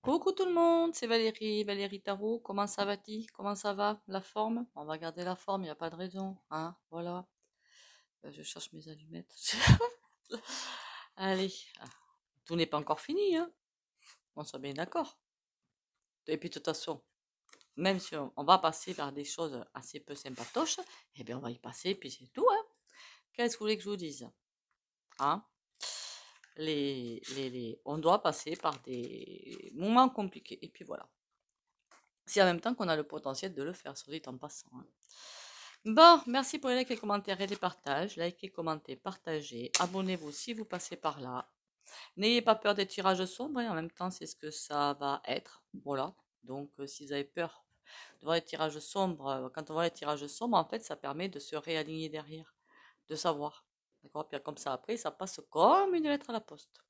Coucou tout le monde, c'est Valérie, Valérie Tarot. Comment ça va-t-il Comment ça va La forme On va garder la forme, il n'y a pas de raison. Hein voilà. Euh, je cherche mes allumettes. Allez, ah, tout n'est pas encore fini. Hein on soit bien d'accord. Et puis de toute façon, même si on va passer par des choses assez peu sympatoches, et eh bien on va y passer, puis c'est tout. Hein Qu'est-ce que vous voulez que je vous dise Hein les, on doit passer par des moments compliqués. Et puis voilà. C'est en même temps qu'on a le potentiel de le faire, sur dit en passant. Hein. Bon, merci pour les likes, les commentaires et les partages. Likez, commentez, partagez. Abonnez-vous si vous passez par là. N'ayez pas peur des tirages sombres, et en même temps, c'est ce que ça va être. Voilà. Donc, euh, si vous avez peur de voir les tirages sombres, euh, quand on voit les tirages sombres, en fait, ça permet de se réaligner derrière, de savoir. Et comme ça, après, ça passe comme une lettre à la poste.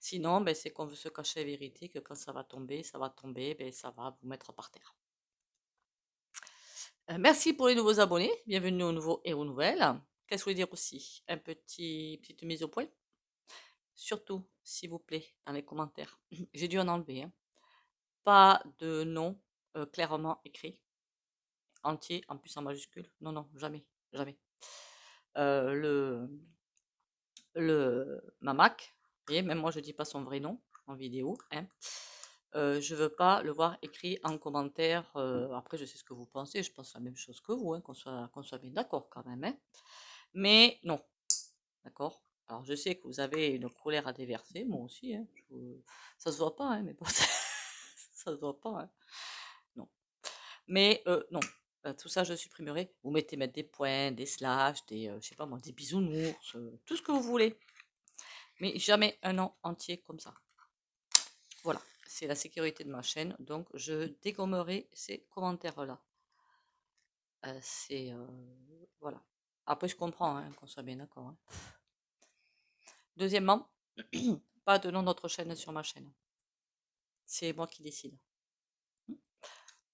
Sinon, ben, c'est qu'on veut se cacher la vérité, que quand ça va tomber, ça va tomber, ben, ça va vous mettre par terre. Euh, merci pour les nouveaux abonnés. Bienvenue aux nouveaux et aux nouvelles. Qu'est-ce que je voulais dire aussi Un petit petite mise au point. Surtout, s'il vous plaît, dans les commentaires. J'ai dû en enlever. Hein. Pas de nom euh, clairement écrit. Entier, en plus en majuscule. Non, non, jamais. Jamais. Euh, le, le Mamak, et même moi je dis pas son vrai nom en vidéo, je hein. ne euh, je veux pas le voir écrit en commentaire. Euh, après, je sais ce que vous pensez, je pense la même chose que vous, hein, qu'on soit, soit bien d'accord quand même. Hein. Mais non, d'accord Alors je sais que vous avez une colère à déverser, moi aussi, hein, ne ça se voit pas, mais ça se voit pas. Non. Mais non, bah, tout ça je supprimerai. Vous mettez mettre des points, des slash, des, euh, sais pas moi, des bisounours, euh, tout ce que vous voulez. Mais jamais un an entier comme ça. Voilà, c'est la sécurité de ma chaîne, donc je dégommerai ces commentaires-là. Euh, c'est... voilà. Après, je comprends hein, qu'on soit bien d'accord. Hein. Deuxièmement, pas de nom d'autre chaîne sur ma chaîne. C'est moi qui décide.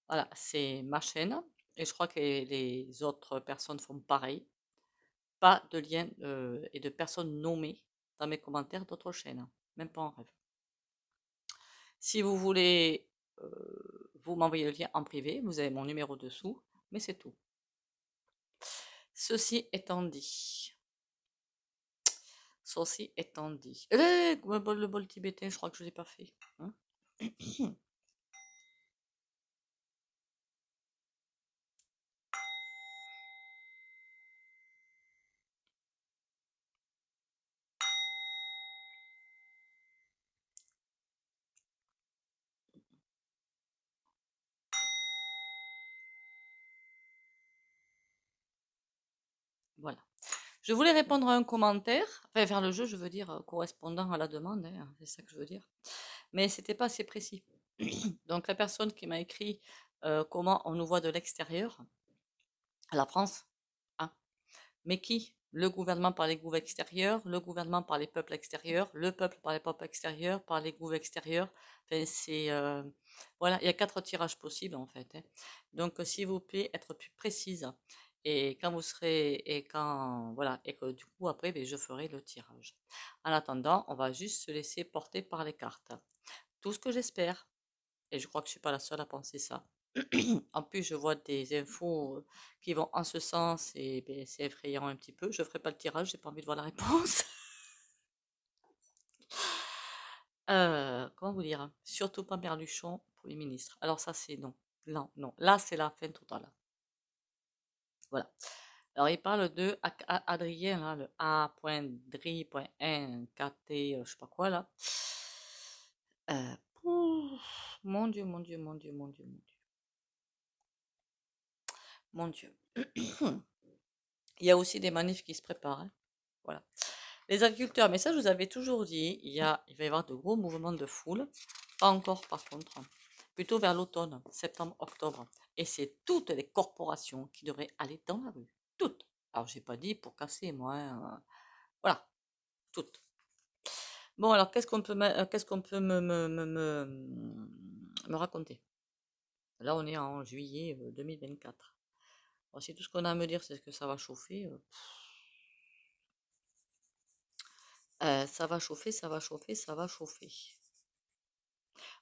Voilà, c'est ma chaîne et je crois que les, autres personnes font pareil. Pas de lien euh, et de personnes nommées dans mes commentaires d'autres chaînes, même pas en rêve. Si vous voulez, euh, vous m'envoyez le lien en privé, vous avez mon numéro dessous, mais c'est tout. Ceci étant dit, ceci étant dit, eh, le, bol, tibétain, je crois que je ne l'ai pas fait. Hein. Voilà. Je voulais répondre à un commentaire, vers le jeu, je veux dire, euh, correspondant à la demande, hein, c'est ça que je veux dire. Mais c'était pas assez précis. Donc la personne qui m'a écrit euh, comment on nous voit de l'extérieur, la France, hein, mais qui Le gouvernement par les groupes extérieurs, le gouvernement par les peuples extérieurs, le peuple par les peuples extérieurs, par les groupes extérieurs. Enfin, c'est euh, voilà, il y a quatre tirages possibles en fait. Hein. Donc s'il vous plaît, être plus précise et quand vous serez et quand voilà et que du coup après ben, je ferai le tirage en attendant on va juste se laisser porter par les cartes tout ce que j'espère et je crois que je suis pas la seule à penser ça en plus je vois des infos euh, qui vont en ce sens et ben, c'est effrayant un petit peu je ferai pas le tirage j'ai pas envie de voir la réponse euh, comment vous dire surtout pas pour les ministres. alors ça c'est non non non là c'est la fin totale voilà. Alors, il parle de Adrien, là, le A.dri.1KT, je sais pas quoi, là. mon Dieu, mon Dieu, mon Dieu, mon Dieu, mon Dieu. Mon Dieu. il y a aussi des manifs qui se préparent. Voilà. Les agriculteurs, mais ça, je vous avais toujours dit, il, y a, il va y avoir de gros mouvements de foule. Pas encore, par contre plutôt vers l'automne, septembre-octobre. Et c'est toutes les corporations qui devraient aller dans la rue. Toutes. Alors, je n'ai pas dit pour casser, moi. Hein. Voilà. Toutes. Bon, alors, qu'est-ce qu'on peut, euh, qu'est-ce qu'on peut me, raconter Là, on est en juillet 2024. Euh, si tout ce qu'on a à me dire, c'est que ça va chauffer. Euh, ça va chauffer, ça va chauffer, ça va chauffer.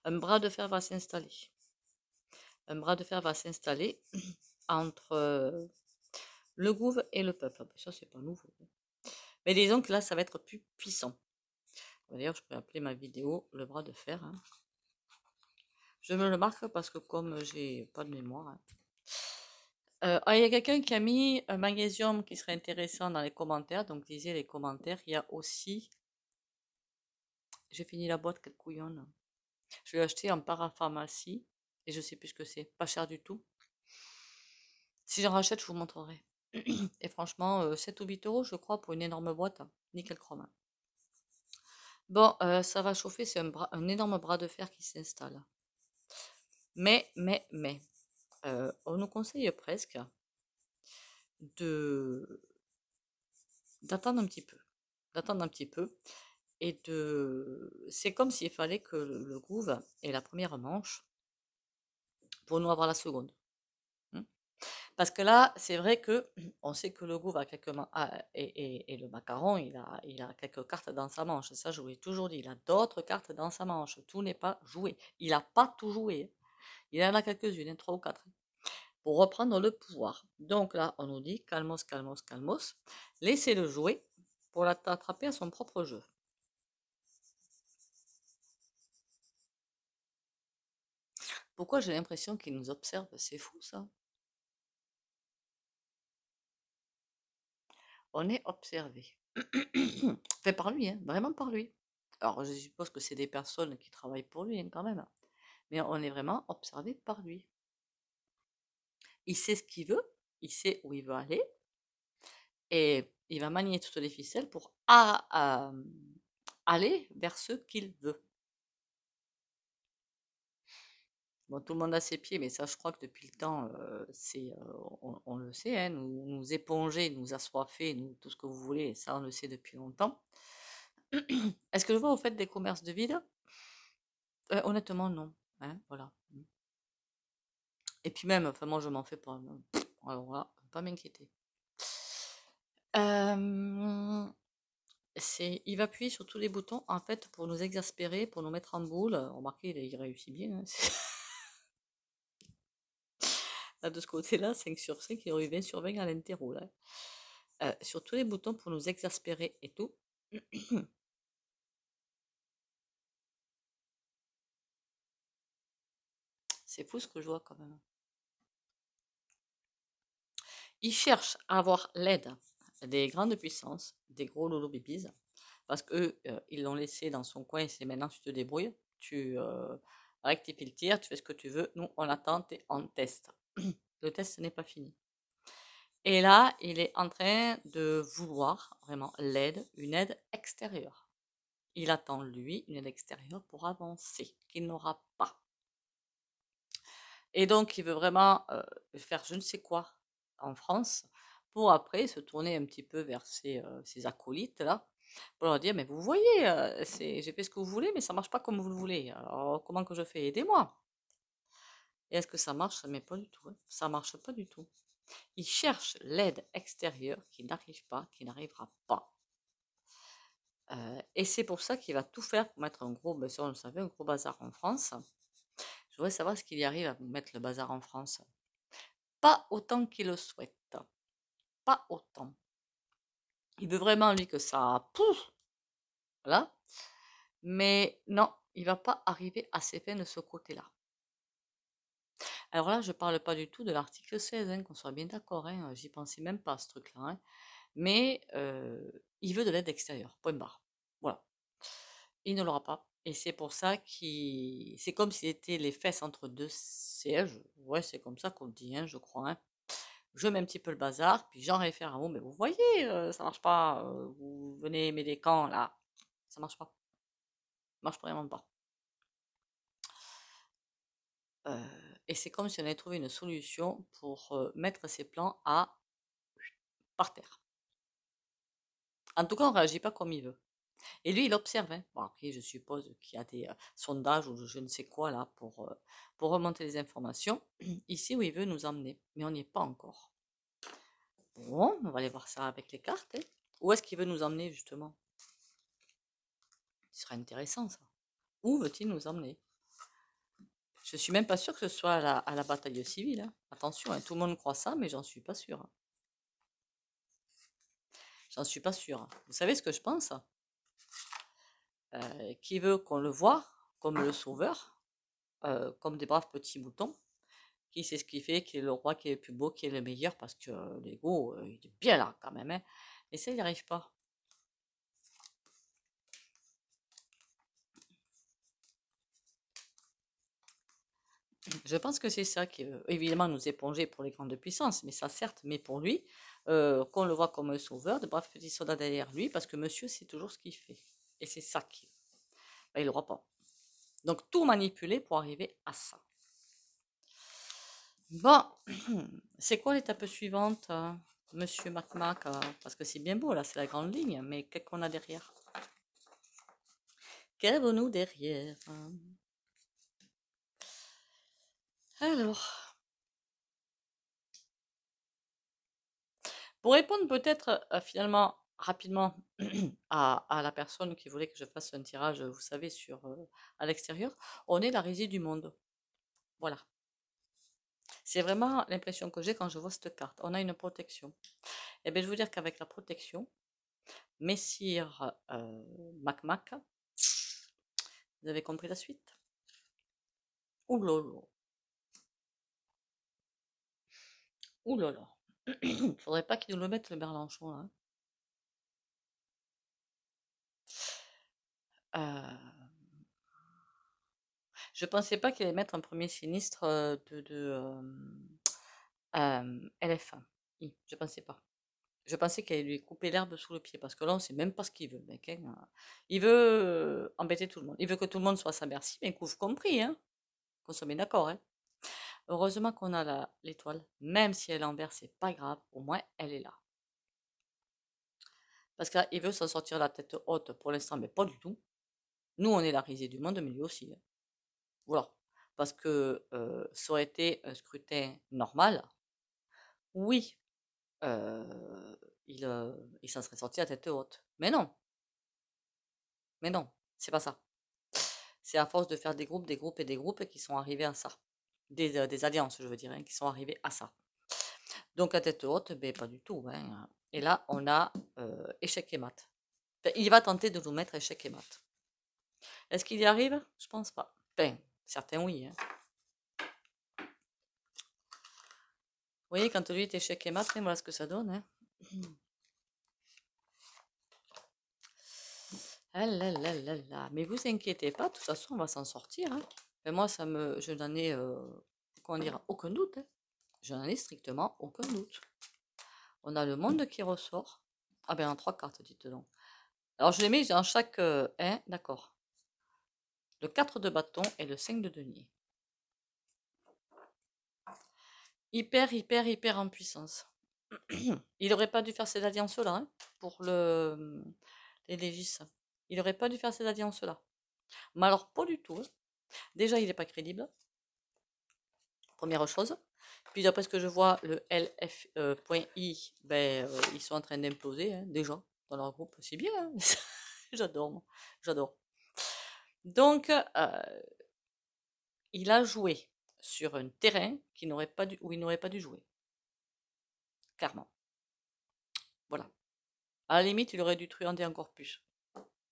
Un bras de fer va s'installer. Un bras de fer va s'installer entre euh, le gouvre et le peuple. Ça, c'est pas nouveau. Hein. Mais disons que là, ça va être plus puissant. D'ailleurs, je peux appeler ma vidéo le bras de fer. Hein. Je me le marque parce que comme j'ai pas de mémoire. Hein. Euh, ah, il y a quelqu'un qui a mis un magnésium qui serait intéressant dans les commentaires. Donc, lisez les commentaires. Il y a aussi. J'ai fini la boîte, quelle couillonne. Je l'ai acheté en parapharmacie et je ne sais plus ce que c'est. Pas cher du tout. Si j'en rachète, je vous montrerai. Et franchement, 7 euh, ou 8 euros, je crois, pour une énorme boîte. Hein. Nickel chrome. Hein. Bon, euh, ça va chauffer. C'est un, énorme bras de fer qui s'installe. Mais, mais, mais, euh, on nous conseille presque de d'attendre un petit peu. D'attendre un petit peu et C'est comme s'il fallait que le groove ait la première manche pour nous avoir la seconde. Hein. Parce que là, c'est vrai que on sait que le groove a quelques et, le macaron, il a, il a quelques cartes dans sa manche. Ça, je vous l'ai toujours dit, il a d'autres cartes dans sa manche. Tout n'est pas joué. Il n'a pas tout joué. Hein. Il en a quelques-unes, hein, trois ou quatre, pour reprendre le pouvoir. Donc là, on nous dit calmos, calmos, calmos. Laissez-le jouer pour l'attraper à son propre jeu. Pourquoi j'ai l'impression qu'il nous observe C'est fou ça. On est observé. fait par lui, hein, vraiment par lui. Alors je suppose que c'est des personnes qui travaillent pour lui hein, quand même. Mais on est vraiment observé par lui. Il sait ce qu'il veut, il sait où il veut aller. Et il va manier toutes les ficelles pour ah, euh, aller vers ce qu'il veut. Bon, tout le monde a ses pieds, mais ça, je crois que depuis le temps, euh, euh, on, le sait, hein, nous, nous éponger, nous assoiffer, nous, tout ce que vous voulez, ça, on le sait depuis longtemps. Est-ce que je vois, au fait, des commerces de vide euh, Honnêtement, non. Hein, voilà. Mmh. Et puis même, enfin, moi, je m'en fais pas. Alors voilà, pas m'inquiéter. C'est, il va appuyer sur tous les boutons en fait pour nous exaspérer, pour nous mettre en boule. Remarquez, il réussit bien. Hein, Là, ah, de ce côté-là, 5 sur 5, il y 20 sur 20 à l'interro. Euh, sur tous les boutons pour nous exaspérer et tout. C'est fou ce que je vois quand même. Ils cherchent à avoir l'aide des grandes puissances, des gros lolo bibis parce qu'eux, euh, ils l'ont laissé dans son coin et c'est maintenant tu te débrouilles, tu euh, le tir, tu fais ce que tu veux, nous on attend et on teste le test n'est pas fini. Et là, il est en train de vouloir vraiment l'aide, une aide extérieure. Il attend, lui, une aide extérieure pour avancer, qu'il n'aura pas. Et donc, il veut vraiment euh, faire je ne sais quoi en France pour après se tourner un petit peu vers ses, euh, acolytes, là, pour leur dire, mais vous voyez, euh, j'ai fait ce que vous voulez, mais ça ne marche pas comme vous le voulez. Alors, comment que je fais Aidez-moi. Et est-ce que ça marche Mais pas du tout. Hein. Ça marche pas du tout. Il cherche l'aide extérieure qui n'arrive pas, qui n'arrivera pas. Euh, et c'est pour ça qu'il va tout faire pour mettre un gros, ben, un gros bazar en France. Je voudrais savoir ce qu'il y arrive à mettre le bazar en France. Pas autant qu'il le souhaite. Pas autant. Il veut vraiment, lui, que ça... Pouf voilà. Mais non, il va pas arriver à ses fins de ce côté-là. Alors là, je ne parle pas du tout de l'article 16, hein, qu'on soit bien d'accord, hein, j'y pensais même pas à ce truc-là. Hein, mais il veut de l'aide extérieure, point barre. Voilà. Il ne l'aura pas. Et c'est pour ça qu'il. C'est comme s'il était les fesses entre deux sièges. Ouais, c'est comme ça qu'on dit, je crois. Je mets un petit peu le bazar, puis j'en réfère à vous. Mais vous voyez, ça marche pas. vous venez aimer des camps, là. Ça marche pas. Ça marche vraiment pas. Euh et c'est comme si on avait trouvé une solution pour euh, mettre ses plans à par terre. En tout cas, on ne réagit pas comme il veut. Et lui, il observait. Hein. Bon, je suppose qu'il y a des euh, sondages ou je ne sais quoi là pour, euh, pour remonter les informations ici où il veut nous emmener. Mais on n'y est pas encore. Bon, on va aller voir ça avec les cartes. Hein. Où est-ce qu'il veut nous emmener justement Ce serait intéressant ça. Où veut-il nous emmener je suis même pas sûre que ce soit à la, bataille civile. Hein. Attention, hein, tout le monde croit ça, mais j'en suis pas sûre. Hein. J'en suis pas sûre. Vous savez ce que je pense euh, Qui veut qu'on le voit comme le sauveur, euh, comme des braves petits moutons, qui sait ce qu'il fait, qui est le roi, qui est le plus beau, qui est le meilleur, parce que euh, l'ego, il est bien là quand même. Et ça, il n'y arrive pas. Je pense que c'est ça qui, euh, évidemment, nous éponger pour les grandes puissances, mais ça certes, mais pour lui, euh, qu'on le voit comme un sauveur, de braves petits soldats derrière lui, parce que monsieur sait toujours ce qu'il fait. Et c'est ça qui Il ben, il le pas. Donc tout manipuler pour arriver à ça. Bon, c'est quoi l'étape suivante, euh, monsieur MacMac Parce que c'est bien beau, là, c'est la grande ligne, mais qu'est-ce qu'on a derrière Qu'avons-nous derrière alors. Pour répondre peut-être finalement rapidement à, la personne qui voulait que je fasse un tirage, vous savez, sur à l'extérieur, on est la résie du monde. Voilà. C'est vraiment l'impression que j'ai quand je vois cette carte. On a une protection. Et eh bien, je veux dire qu'avec la protection, Messire Macmac, vous avez compris la suite Ouh Ouh là là. Faudrait pas qu'il nous le mettent le Berlanchon hein. là. Euh... Je pensais pas qu'il allait mettre un premier sinistre euh, de, LF1. Je euh, euh, Je pensais pas. Je pensais qu'il allait lui couper l'herbe sous le pied parce que là, on ne sait même pas ce qu'il veut, hein. Il veut embêter tout le monde. Il veut que tout le monde soit à sa merci, mais couvre compris. Hein. Qu'on se d'accord. Hein. Heureusement qu'on a l'étoile. Même si elle est en vert, c'est pas grave. Au moins, elle est là. Parce que il veut s'en sortir la tête haute pour l'instant, mais pas du tout. Nous, on est la risée du monde, mais lui aussi. Hein. Voilà. Parce que euh, ça aurait été un scrutin normal. Oui, euh, il, euh, il s'en serait sorti la tête haute. Mais non. Mais non, c'est pas ça. C'est à force de faire des groupes, des groupes et des groupes qui sont arrivés à ça des, des, alliances, je veux dire, hein, qui sont arrivées à ça. Donc à tête haute, ben, pas du tout. Hein. Et là, on a échec et mat. il va tenter de vous mettre échec et mat. Est-ce qu'il y arrive Je pense pas. Ben, certains oui. Hein. Vous voyez, quand lui est échec et mat, voilà ce que ça donne. Ah là là là là. Mais vous inquiétez pas, de toute façon, on va s'en sortir. Hein. Et ben, moi, ça me, je n'en ai, comment dire, aucun doute. Hein. Je n'en ai strictement aucun doute. On a le monde qui ressort. Ah ben, en trois cartes, dites donc. Alors, je les mets en chaque... d'accord. Le 4 de bâton et le 5 de denier. Hyper, hyper, hyper en puissance. Il n'aurait pas dû faire cette alliance là hein, pour le, les légis. Il n'aurait pas dû faire cette alliance là Mais alors, pas du tout. Hein. Déjà, il n'est pas crédible. Première chose. Puis après ce que je vois, le LF.I, e ben, euh, ils sont en train d'imposer hein, déjà dans leur groupe. C'est bien, hein. j'adore, j'adore. Donc, euh, il a joué sur un terrain qui n'aurait pas dû, où il n'aurait pas dû jouer. Clairement. Voilà. À la limite, il aurait dû truander encore plus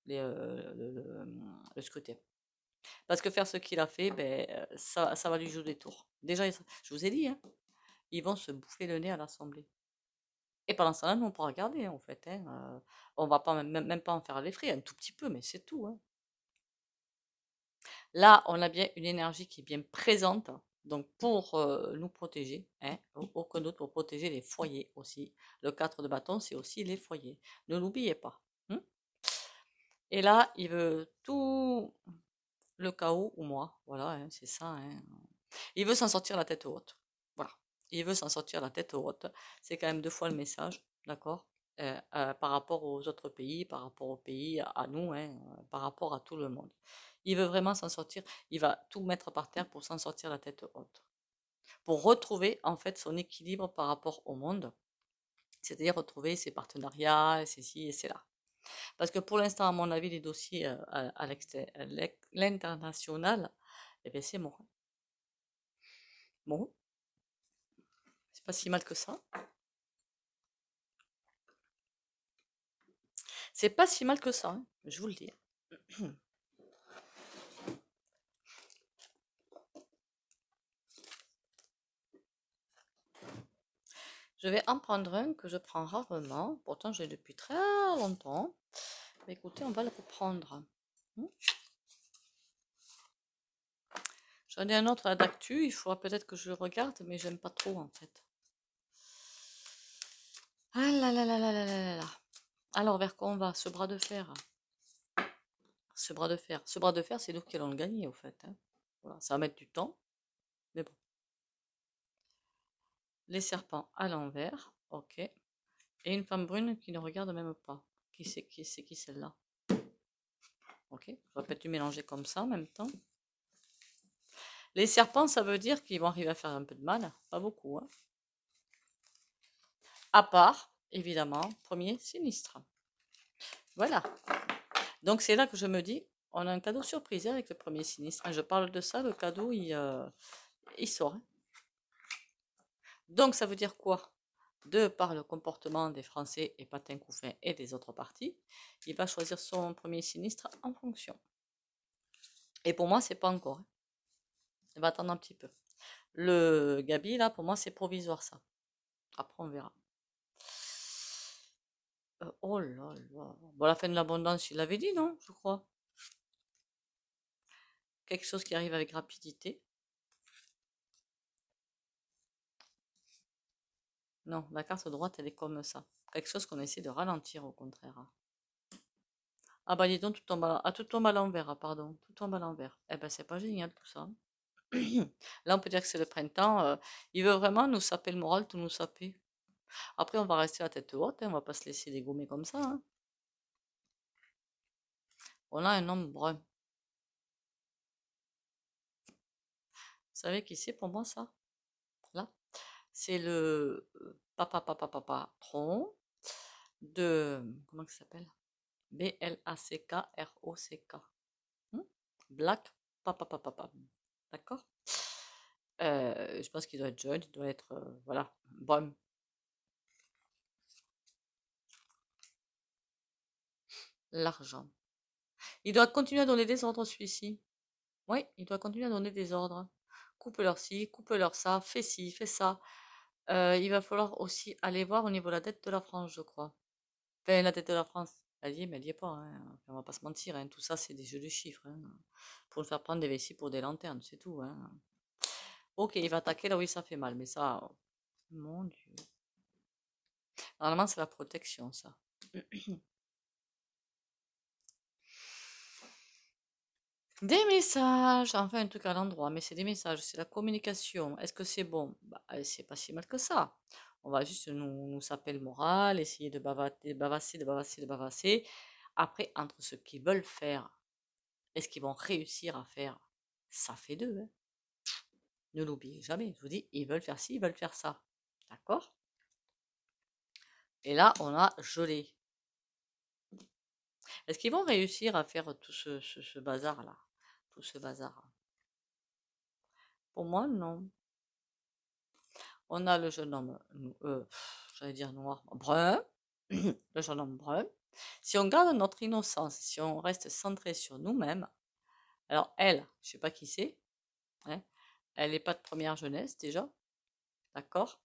les, euh, le scrutin. Parce que faire ce qu'il a fait, ben, euh, ça, va lui jouer des tours. Déjà, je vous ai dit, hein, ils vont se bouffer le nez à l'Assemblée. Et pendant ce temps-là, nous, on pourra regarder, en fait. Hein, euh, on va pas même, pas en faire les frais, un tout petit peu, mais c'est tout. Hein. Là, on a bien une énergie qui est bien présente, donc pour euh, nous protéger, hein, aucun pour protéger les foyers aussi. Le 4 de bâton, c'est aussi les foyers. Ne l'oubliez pas. Et là, il veut tout le chaos ou moi. Voilà, hein, c'est ça. Hein. Il veut s'en sortir la tête haute. Voilà. Il veut s'en sortir la tête haute. C'est quand même deux fois le message, d'accord euh, euh, Par rapport aux autres pays, par rapport au pays, à, nous, hein, euh, par rapport à tout le monde. Il veut vraiment s'en sortir. Il va tout mettre par terre pour s'en sortir la tête haute. Pour retrouver, en fait, son équilibre par rapport au monde. C'est-à-dire retrouver ses partenariats, ceci et c'est là. Parce que pour l'instant, à mon avis, les dossiers euh, à, l'international, eh bien, c'est mort. Bon, c'est pas si mal que ça. C'est pas si mal que ça, hein, je vous le dis. Je vais en prendre un que je prends rarement. Pourtant, j'ai depuis très longtemps. écoutez, on va le reprendre. Hmm. J'en ai un autre d'actu. Il faudra peut-être que je le regarde, mais j'aime pas trop en fait. Ah là là là là là Alors, vers quoi on va Ce bras de fer. Ce bras de fer. Ce bras de fer, c'est nous qui allons le gagner, en fait. Hein. Voilà, ça va mettre du temps. Mais bon les serpents à l'envers, ok. Et une femme brune qui ne regarde même pas. Qui c'est qui, c'est qui celle-là Ok, vais peut-être mélanger comme ça en même temps. Les serpents, ça veut dire qu'ils vont arriver à faire un peu de mal, pas beaucoup. Hein. À part, évidemment, premier sinistre. Voilà. Donc c'est là que je me dis, on a un cadeau surprise avec le premier sinistre. Ah, je parle de ça, le cadeau, il, euh, sort. Hein. Donc ça veut dire quoi De par le comportement des Français et Patin Couffin et des autres parties, il va choisir son premier sinistre en fonction. Et pour moi, c'est pas encore. Il hein. va attendre un petit peu. Le Gabi, là, pour moi, c'est provisoire, ça. Après, on verra. Euh, oh là là. Bon, la fin de l'abondance, il l'avait dit, non Je crois. Quelque chose qui arrive avec rapidité. Non, la carte droite, elle est comme ça. Quelque chose qu'on essaie de ralentir, au contraire. Hein. Ah bah dis donc, tout tombe à, ah, tout tombe à l'envers, ah, pardon. Tout tombe à l'envers. Eh ben, c'est pas génial tout ça. Hein. Là, on peut dire que c'est le printemps. Euh, il veut vraiment nous saper le moral, tout nous saper. Après, on va rester la tête haute, hein, on va pas se laisser dégommer comme ça. On a un homme brun. Vous savez qui c'est pour moi ça Là C'est le euh, papa, papa, papa, tron de, comment ça s'appelle B-L-A-C-K-R-O-C-K. Hmm? Black, papa, papa, papa. D'accord euh, Je pense qu'il doit être jeune, il doit être, euh, voilà, bon. L'argent. Il doit continuer à donner des ordres, celui-ci. Oui, il doit continuer à donner des ordres. Coupe leur ci, coupe leur ça, fais ci, fais ça. Euh, il va falloir aussi aller voir au niveau de la dette de la France, je crois. Enfin, la dette de la France, elle y est, mais elle n'y est pas. Hein. On va pas se mentir, hein. tout ça, c'est des jeux de chiffres. Hein. Pour le faire prendre des vessies pour des lanternes, c'est tout. Hein. Ok, il va attaquer là où ça fait mal, mais ça... Mon Dieu. Normalement, c'est la protection, ça. Des messages, enfin un truc à l'endroit, mais c'est des messages, c'est la communication. Est-ce que c'est bon bah, eh, C'est pas si mal que ça. On va juste nous, nous moral, essayer de bavasser, de bavasser, de bavasser, Après, entre ce qu'ils veulent faire est ce qu'ils vont réussir à faire, ça fait deux. Hein. Ne l'oubliez jamais. Je vous dis, ils veulent faire ci, ils veulent faire ça. D'accord Et là, on a gelé. Est-ce qu'ils vont réussir à faire tout ce bazar-là ce bazar. Pour moi, non. On a le jeune homme, euh, j'allais dire noir, brun, le jeune homme brun. Si on garde notre innocence, si on reste centré sur nous-mêmes, alors elle, je sais pas qui c'est, hein, elle n'est pas de première jeunesse déjà, d'accord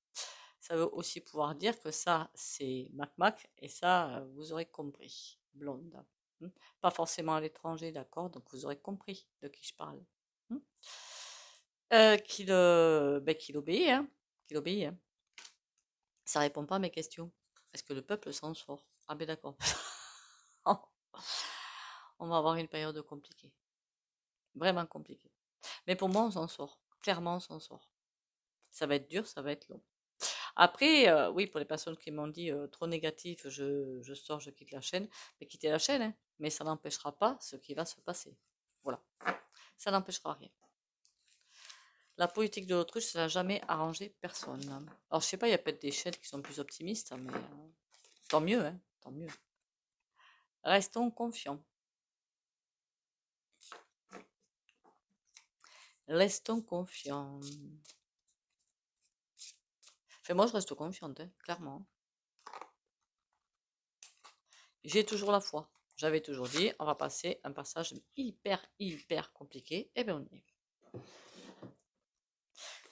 Ça veut aussi pouvoir dire que ça, c'est Mac Mac, et ça, vous aurez compris, blonde. Mmh. Pas forcément à l'étranger, d'accord Donc vous aurez compris de qui je parle. Mmh. Euh, qui euh, ben, qu'il obéit, hein qu'il hein. Ça répond pas à mes questions. Est-ce que le peuple s'en sort Ah ben d'accord. Oh. on va avoir une période compliquée. Vraiment compliquée. Mais pour moi, on s'en sort. Clairement, on s'en sort. Ça va être dur, ça va être long. Après, euh, oui, pour les personnes qui m'ont dit euh, trop négatif, je, sors, je quitte la chaîne, mais quitter la chaîne, hein. mais ça n'empêchera pas ce qui va se passer. Voilà, ça n'empêchera rien. La politique de l'autruche, ça n'a jamais arrangé personne. Alors, je sais pas, il y a peut-être des chaînes qui sont plus optimistes, hein, mais hein, tant mieux, tant mieux. Restons confiants. Restons confiants moi, je reste confiante, hein, clairement. J'ai toujours la foi. J'avais toujours dit, on va passer un passage hyper, hyper compliqué. Et bien, on y est.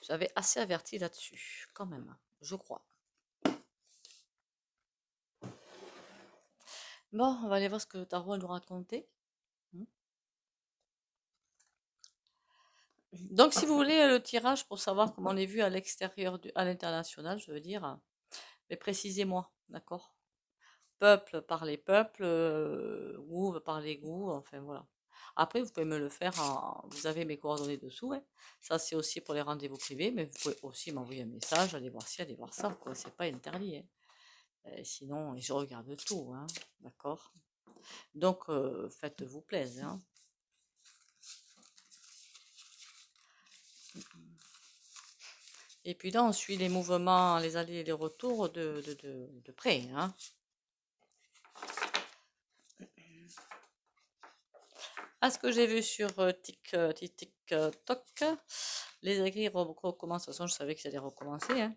J'avais assez averti là-dessus, quand même, je crois. Bon, on va aller voir ce que tarot nous racontait. Donc, si ah. vous voulez le tirage pour savoir comment on est vu à l'extérieur, à l'international, je veux dire, mais précisez-moi, d'accord Peuple par les peuples, euh, ou par les goûts, enfin voilà. Après, vous pouvez me le faire, vous avez mes coordonnées dessous, hein. ça c'est aussi pour les rendez-vous privés, mais vous pouvez aussi m'envoyer un message, aller voir ci, aller voir ça, quoi, c'est pas interdit. Hein. sinon, je regarde tout, hein, d'accord donc, euh, faites-vous plaisir. Et puis là, on suit les mouvements, les allées et les retours de, de, près. Hein. À ce que j'ai vu sur euh, TikTok, euh, euh, les écrits recommencent. De toute façon, je savais qu'ils allaient recommencer. Hein.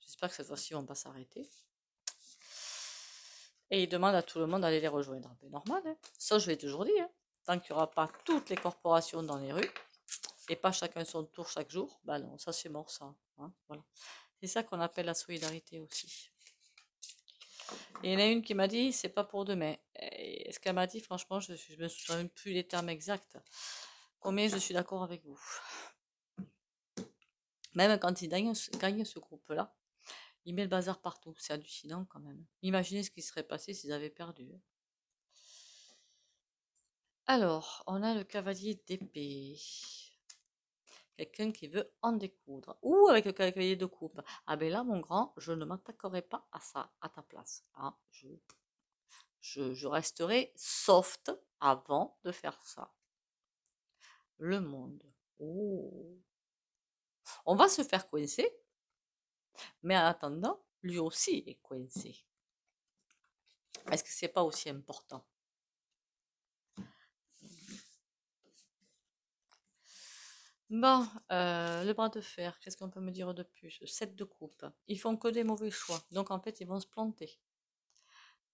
J'espère que cette fois-ci, ils ne va pas s'arrêter. Et ils demandent à tout le monde d'aller les rejoindre. C'est normal, hein. ça je l'ai toujours dit. Tant qu'il n'y aura pas toutes les corporations dans les rues, et pas chacun son tour chaque jour, ben non, ça c'est mort ça. Hein, c'est ça qu'on appelle la solidarité aussi. il y en a une qui m'a dit, c'est pas pour demain. Et ce qu'elle m'a dit, franchement, je ne me souviens plus des termes exacts. Combien je suis d'accord avec vous. Même quand ils gagnent ce groupe-là, ils mettent le bazar partout. C'est hallucinant quand même. Imaginez ce qui serait passé s'ils avaient perdu. Hein. Alors, on a le cavalier d'épée quelqu'un qui veut en découdre, ou avec le cahier de coupe. Ah ben là, mon grand, je ne m'attaquerai pas à ça, à ta place. Hein. Je, resterai soft avant de faire ça. Le monde. Oh. On va se faire coincer, mais en attendant, lui aussi est coincé. Est-ce que n'est pas aussi important Bon, euh, le bras de fer, qu'est-ce qu'on peut me dire de plus set de coupe. Ils font que des mauvais choix. Donc en fait, ils vont se planter.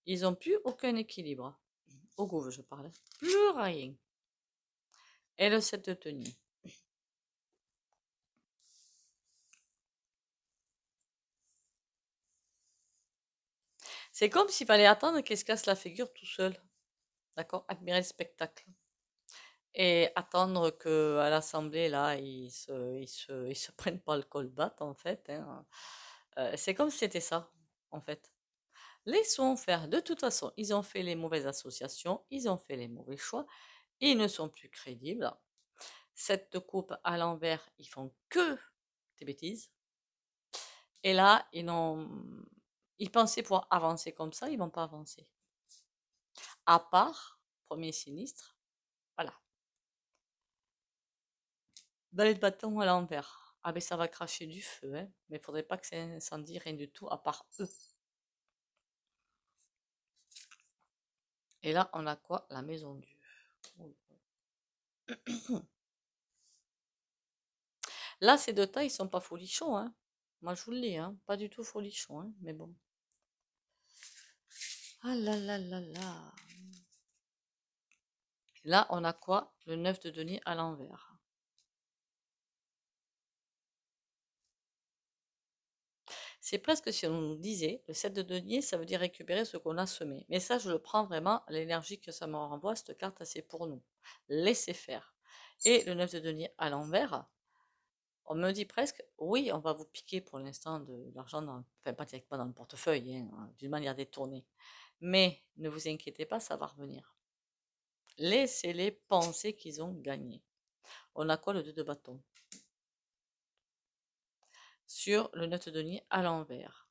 Ils n'ont plus aucun équilibre. Au goût, je parle. Plus rien. Et le set de tenue. C'est comme s'il fallait attendre qu'il se casse la figure tout seul. D'accord Admirer le spectacle et attendre que à l'Assemblée là ils se, ils se, ils se prennent pas le colbat en fait. Hein. Euh, c'est comme si c'était ça en fait. Laissons faire. De toute façon, ils ont fait les mauvaises associations, ils ont fait les mauvais choix, ils ne sont plus crédibles. Cette coupe à l'envers, ils font que des bêtises. Et là, ils, ils pensaient pouvoir avancer comme ça, ils vont pas avancer. À part, premier sinistre, voilà. Balai de bâton à l'envers. Ah ben ça va cracher du feu, hein. Mais faudrait pas que ça incendie rien du tout à part eux. Et là, on a quoi La maison du... Là, ces deux tailles ils sont pas folichons. Hein. Moi, je vous le dis, hein. pas du tout folichons. Hein. Mais bon. Ah là là là là. Là, on a quoi Le neuf de denier à l'envers. C'est presque si on nous disait, le 7 de denier, ça veut dire récupérer ce qu'on a semé. Mais ça, je le prends vraiment l'énergie que ça me renvoie, cette carte, c'est pour nous. Laissez faire. Et le 9 de denier à l'envers, on me dit presque, oui, on va vous piquer pour l'instant de l'argent, enfin pas directement dans le portefeuille, hein, d'une manière détournée. Mais ne vous inquiétez pas, ça va revenir. Laissez-les penser qu'ils ont gagné. On a quoi le 2 de bâton sur le note nier à l'envers.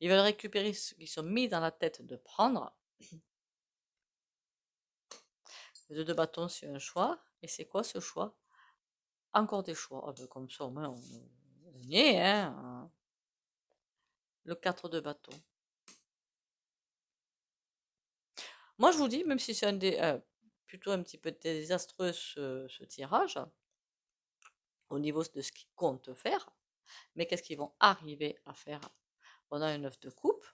Ils veulent récupérer ce qu'ils sont mis dans la tête de prendre. Les deux bâtons, c'est un choix. Et c'est quoi ce choix Encore des choix. Ah ben, comme ça, au moins, on, est. Hein, hein. le 4 de bâton. Moi, je vous dis, même si c'est un euh, plutôt un petit peu désastreux ce tirage, niveau de ce qu'ils comptent faire, mais qu'est-ce qu'ils vont arriver à faire pendant une neuf de coupe,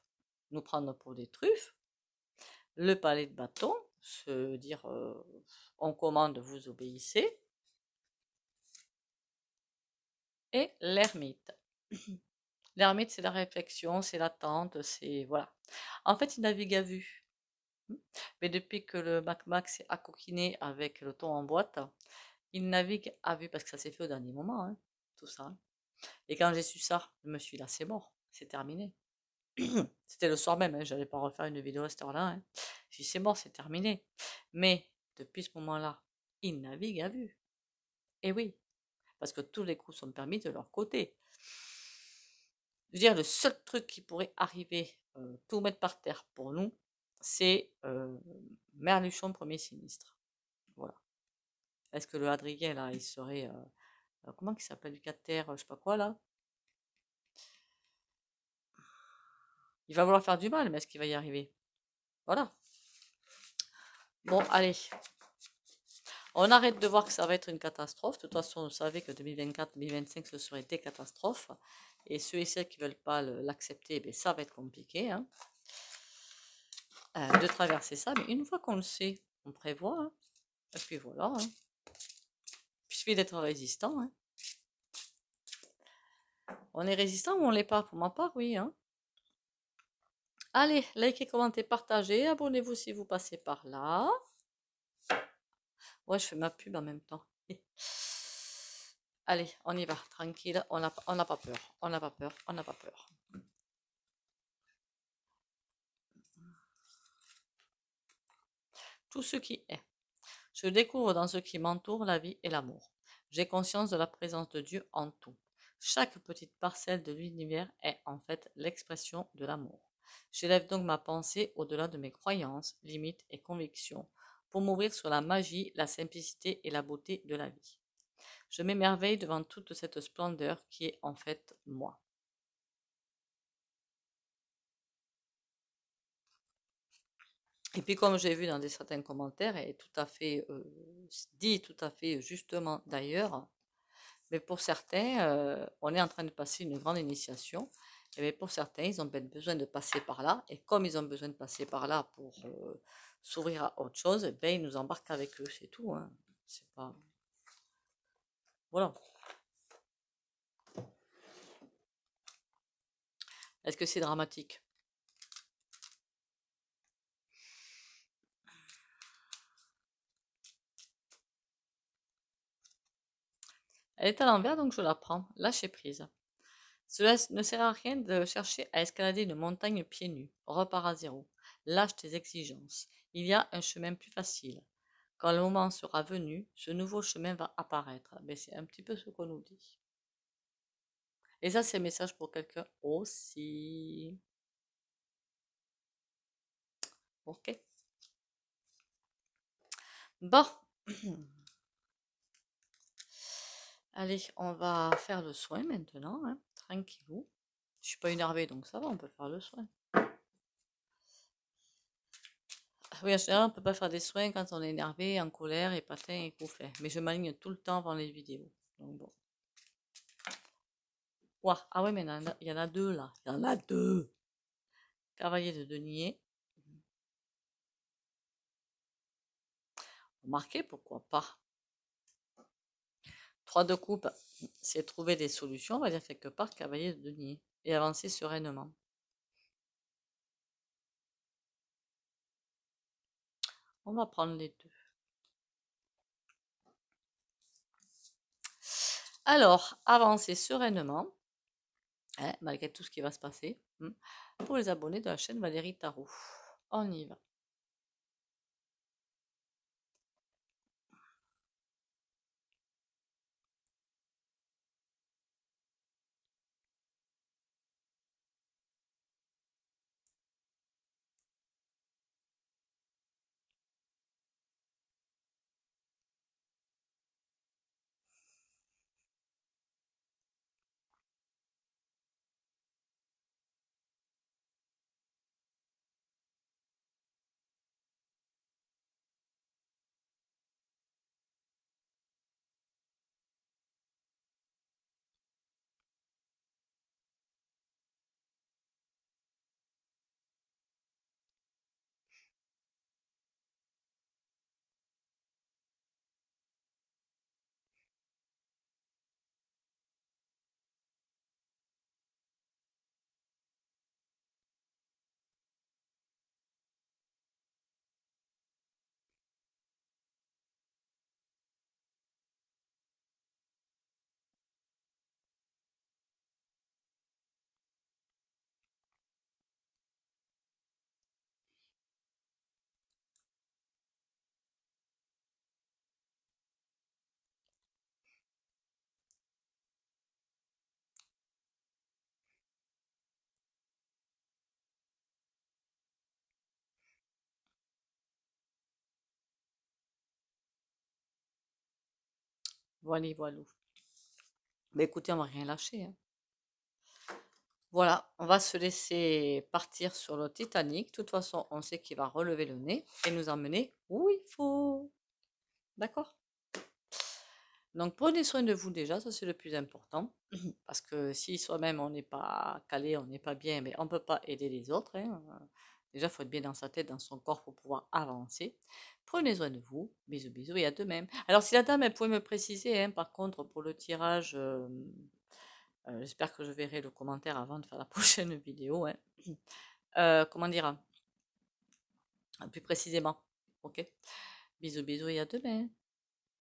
nous prendre pour des truffes, le palais de bâton, se dire on commande, vous obéissez, et l'ermite. L'ermite, c'est la réflexion, c'est l'attente, c'est voilà. En fait, il navigue à vue. Mais depuis que le Mac Mac s'est accoquiné avec le ton en boîte, il navigue à vue ah parce que ça s'est fait au dernier moment, hein, tout ça. Et quand j'ai su ça, je me suis dit là, c'est mort, c'est terminé. C'était le soir même, hein, j'allais pas refaire une vidéo à cette heure-là. Hein. J'ai c'est mort, c'est terminé. Mais depuis ce moment-là, il navigue à vue. Et eh oui, parce que tous les coups sont permis de leur côté. Je veux dire, le seul truc qui pourrait arriver, euh, tout mettre par terre pour nous, c'est euh, Merluchon premier sinistre. Voilà. Est-ce que le Adrien, là, il serait. Euh, euh, comment il s'appelle Du 4 terre, euh, je sais pas quoi, là Il va vouloir faire du mal, mais est-ce qu'il va y arriver Voilà. Bon, allez. On arrête de voir que ça va être une catastrophe. De toute façon, on savait que 2024-2025, ce serait des catastrophes. Et ceux et celles qui ne veulent pas l'accepter, ben, ça va être compliqué hein. de traverser ça. Mais une fois qu'on le sait, on prévoit. Hein. Et puis voilà. Hein d'être résistant. Hein. On est résistant ou on l'est pas Pour ma part, oui. Hein. Allez, likez, commentez, partagez. Abonnez-vous si vous passez par là. Ouais, je fais ma pub en même temps. Allez, on y va, tranquille. On n'a on pas peur. On n'a pas peur. On n'a pas peur. Tout ce qui est. Je découvre dans ce qui m'entoure la vie et l'amour. J'ai conscience de la présence de Dieu en tout. Chaque petite parcelle de l'univers est en fait l'expression de l'amour. J'élève donc ma pensée au-delà de mes croyances, limites et convictions pour m'ouvrir sur la magie, la simplicité et la beauté de la vie. Je m'émerveille devant toute cette splendeur qui est en fait moi. Et puis, comme j'ai vu dans des, certains commentaires, et tout à fait euh, dit, tout à fait justement d'ailleurs, mais pour certains, euh, on est en train de passer une grande initiation. Et mais pour certains, ils ont ben, besoin de passer par là. Et comme ils ont besoin de passer par là pour euh, s'ouvrir à autre chose, eh ben, ils nous embarquent avec eux, c'est tout. Hein. C'est pas. Voilà. Est-ce que c'est dramatique Elle est à l'envers, donc je la prends. Lâchez prise. Cela ne sert à rien de chercher à escalader une montagne pieds nus. Repars à zéro. Lâche tes exigences. Il y a un chemin plus facile. Quand le moment sera venu, ce nouveau chemin va apparaître. Mais c'est un petit peu ce qu'on nous dit. Et ça, c'est un message pour quelqu'un aussi. Ok. Bon. Allez, on va faire le soin maintenant, hein, tranquillou. Je ne suis pas énervée, donc ça va, on peut faire le soin. Ah oui, en général, on peut pas faire des soins quand on est énervé, en colère, et patin et couffé. Mais je m'aligne tout le temps avant les vidéos. Donc bon. ah oui, mais il y, en a deux là. Il y en a deux. Cavalier de denier. Remarquez, pourquoi pas. Trois de coupe, c'est trouver des solutions, on va dire quelque part, cavalier de denier, et avancer sereinement. On va prendre les deux. Alors, avancer sereinement, hein, malgré tout ce qui va se passer, hmm, pour les abonnés de la chaîne Valérie Tarou. On y va. Voilà, voilà. Mais bah, écoutez, on va rien lâcher. Hein. Voilà, on va se laisser partir sur le Titanic. De toute façon, on sait qu'il va relever le nez et nous emmener où il faut. D'accord Donc, prenez soin de vous déjà, ça c'est le plus important. Parce que si soi-même on n'est pas calé, on n'est pas bien, mais on ne peut pas aider les autres. Hein. Déjà, il faut être bien dans sa tête, dans son corps pour pouvoir avancer. Prenez soin de vous. Bisous, bisous et à demain. Alors, si la dame, elle pouvait me préciser, hein, par contre, pour le tirage, euh, j'espère que je verrai le commentaire avant de faire la prochaine vidéo. Hein. Euh, comment dire Plus précisément. Ok Bisous, bisous et à demain.